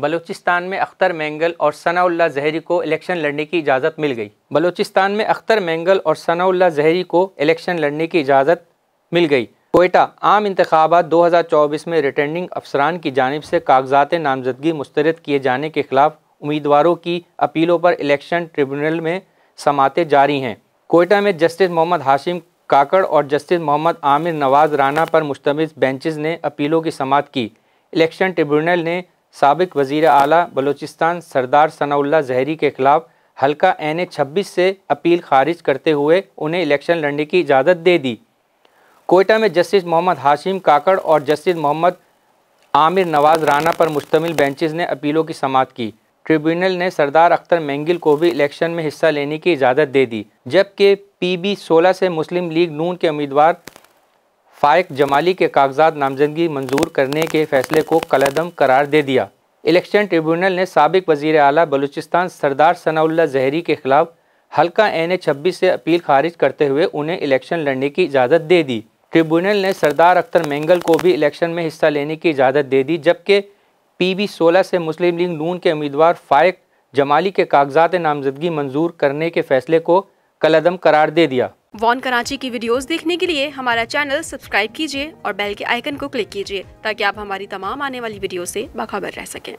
बलूचिस्तान में अख्तर मैंगल और सनाउल्ला जहरी को इलेक्शन लड़ने की इजाज़त मिल गई बलूचिस्तान में अख्तर मैंगल और सनाउल्ला जहरी को इलेक्शन लड़ने की इजाज़त मिल गई कोयटा आम इंतबात 2024 में रिटर्निंग अफसरान की जानब से कागजात नामजदगी मुस्तरद किए जाने के खिलाफ उम्मीदवारों की अपीलों पर इलेक्शन ट्रिब्यूनल में समातें जारी हैं कोयटा में जस्टिस मोहम्मद हाशिम काकड़ और जस्टिस मोहम्मद आमिर नवाज राना पर मुश्तम बेंचज़ ने अपीलों की समात की इलेक्शन ट्रिब्यूनल ने सबक वज़ी अली बलूचिस्तान सरदार सनाउल्ला जहरी के खिलाफ हल्का एन ए छब्बीस से अपील खारिज करते हुए उन्हें इलेक्शन लड़ने की इजाज़त दे दी कोयटा में जस्टिस मोहम्मद हाशिम काकड़ और जस्टिस मोहम्मद आमिर नवाज राना पर मुश्तमिल बेंचेस ने अपीलों की समात की ट्रिब्यूनल ने सरदार अख्तर मैंगल को भी इलेक्शन में हिस्सा लेने की इजाज़त दे दी जबकि पी बी सोलह से मुस्लिम लीग नून के उम्मीदवार फायक जमाली के कागजात नामजदगी मंजूर करने के फैसले को कलदम करार दे दिया इलेक्शन ट्रिब्यूनल ने सबक वजीर अली बलूचिस्तान सरदार सनाउल्ला जहरी के खिलाफ हल्का एन ए छब्बीस से अपील खारिज करते हुए उन्हें इलेक्शन लड़ने की इजाज़त दे दी ट्रिब्यूनल ने सरदार अख्तर मेंगल को भी इलेक्शन में हिस्सा लेने की इजाज़त दे दी जबकि पी बी सोलह से मुस्लिम लीग नून के उम्मीदवार फायक जमाली के कागजात नामजदगी मंजूर करने के फैसले को कलदम करार दे दिया वॉन कराची की वीडियोस देखने के लिए हमारा चैनल सब्सक्राइब कीजिए और बेल के आइकन को क्लिक कीजिए ताकि आप हमारी तमाम आने वाली वीडियो से बाखबर रह सकें